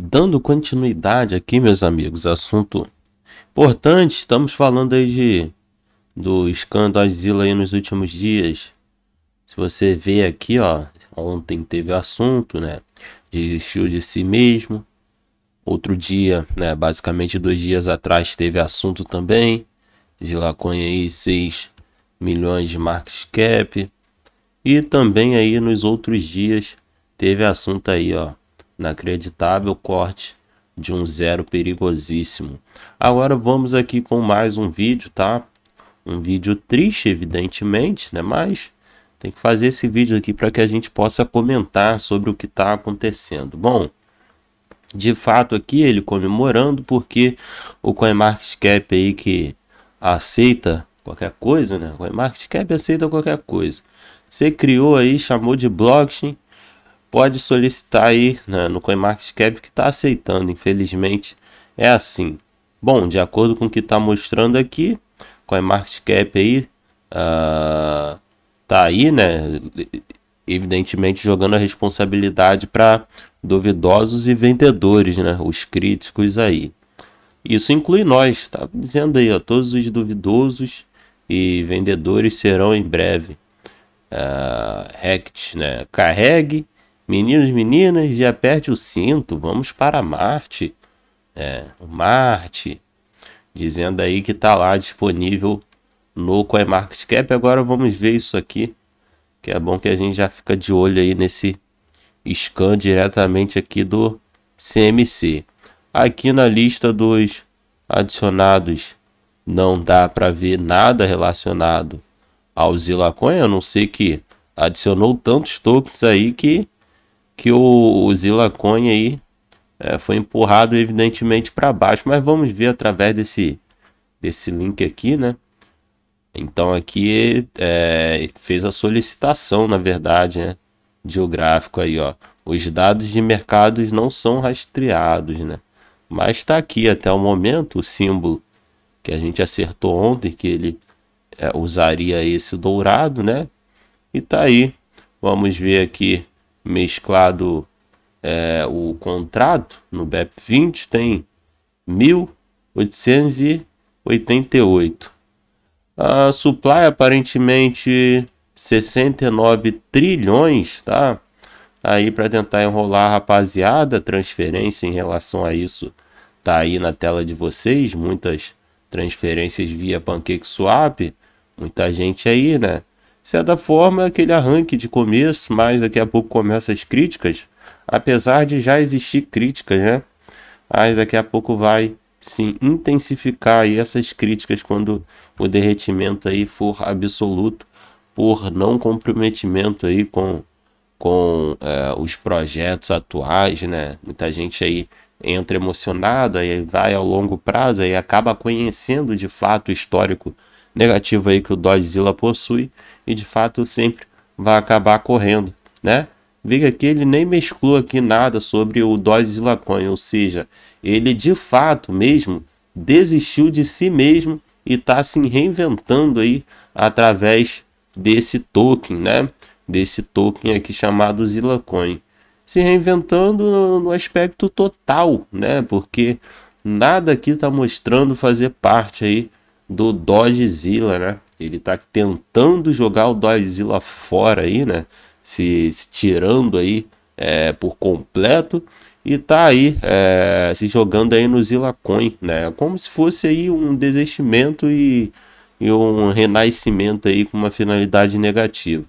Dando continuidade aqui, meus amigos, assunto importante, estamos falando aí de, do escândalo Asila aí nos últimos dias. Se você vê aqui, ó, ontem teve assunto, né, desistiu de si mesmo. Outro dia, né, basicamente dois dias atrás teve assunto também, de Laconha aí 6 milhões de market cap. E também aí nos outros dias teve assunto aí, ó, Inacreditável corte de um zero perigosíssimo. Agora vamos aqui com mais um vídeo, tá? Um vídeo triste, evidentemente, né? Mas tem que fazer esse vídeo aqui para que a gente possa comentar sobre o que está acontecendo. Bom, de fato aqui ele comemorando porque o CoinMarketCap aí que aceita qualquer coisa, né? O CoinMarketCap aceita qualquer coisa. Você criou aí, chamou de blockchain, pode solicitar aí né, no CoinMarketCap que está aceitando, infelizmente é assim. Bom, de acordo com o que está mostrando aqui, CoinMarketCap aí uh, tá aí, né? Evidentemente jogando a responsabilidade para duvidosos e vendedores, né? Os críticos aí. Isso inclui nós, tá dizendo aí, ó, todos os duvidosos e vendedores serão em breve. Uh, né? Carregue Meninos, meninas, já aperte o cinto, vamos para Marte. É, Marte. Dizendo aí que tá lá disponível no CoinMarketCap. Agora vamos ver isso aqui, que é bom que a gente já fica de olho aí nesse scan diretamente aqui do CMC. Aqui na lista dos adicionados não dá para ver nada relacionado ao Zilacoin, a não ser que adicionou tantos tokens aí que que o, o Zilacoin aí é, foi empurrado evidentemente para baixo, mas vamos ver através desse, desse link aqui, né? Então aqui é, fez a solicitação, na verdade, né? Geográfico aí, ó. Os dados de mercados não são rastreados, né? Mas está aqui até o momento o símbolo que a gente acertou ontem, que ele é, usaria esse dourado, né? E tá aí. Vamos ver aqui mesclado é, o contrato no BEP20 tem 1.888. A supply aparentemente 69 trilhões, tá? Aí para tentar enrolar a rapaziada, transferência em relação a isso tá aí na tela de vocês, muitas transferências via PancakeSwap, muita gente aí, né? certa forma, aquele arranque de começo, mas daqui a pouco começam as críticas, apesar de já existir críticas, né? Mas daqui a pouco vai se intensificar aí essas críticas quando o derretimento aí for absoluto por não comprometimento aí com, com é, os projetos atuais, né? Muita gente aí entra emocionada e vai ao longo prazo e acaba conhecendo de fato o histórico negativo aí que o Dodzilla possui e de fato sempre vai acabar correndo, né? Veja que ele nem mesclou aqui nada sobre o Dodzilla Coin, ou seja, ele de fato mesmo desistiu de si mesmo e está se reinventando aí através desse token, né? Desse token aqui chamado Zilla Coin. Se reinventando no aspecto total, né? Porque nada aqui está mostrando fazer parte aí do Dogezilla, né? Ele tá tentando jogar o Dogezilla fora aí, né? Se, se tirando aí é, por completo e tá aí é, se jogando aí no Zilla Coin, né? Como se fosse aí um desistimento e, e um renascimento aí com uma finalidade negativa.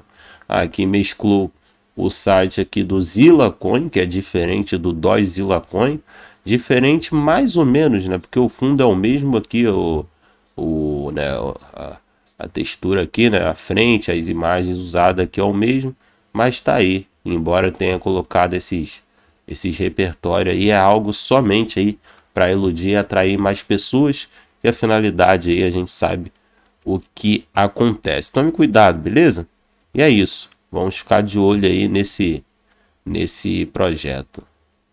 Aqui mesclou o site aqui do Zilla Coin, que é diferente do DOI Zilla Coin, diferente mais ou menos, né? Porque o fundo é o mesmo aqui, o o, né, a, a textura aqui, né, a frente, as imagens usadas aqui é o mesmo, mas está aí. Embora tenha colocado esses, esses repertórios aí, é algo somente aí para iludir e atrair mais pessoas. E a finalidade aí a gente sabe o que acontece. Tome cuidado, beleza? E é isso. Vamos ficar de olho aí nesse, nesse projeto.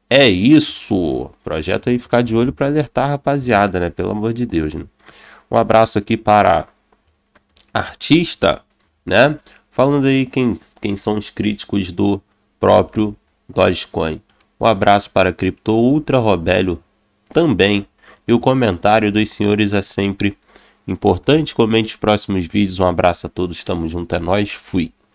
É isso! Projeto aí ficar de olho para alertar a rapaziada, né? Pelo amor de Deus, né? Um abraço aqui para artista, né? Falando aí quem, quem são os críticos do próprio Dogecoin. Um abraço para Cripto Ultra Robélio também. E o comentário dos senhores é sempre importante. Comente os próximos vídeos. Um abraço a todos. Tamo junto. É nóis. Fui.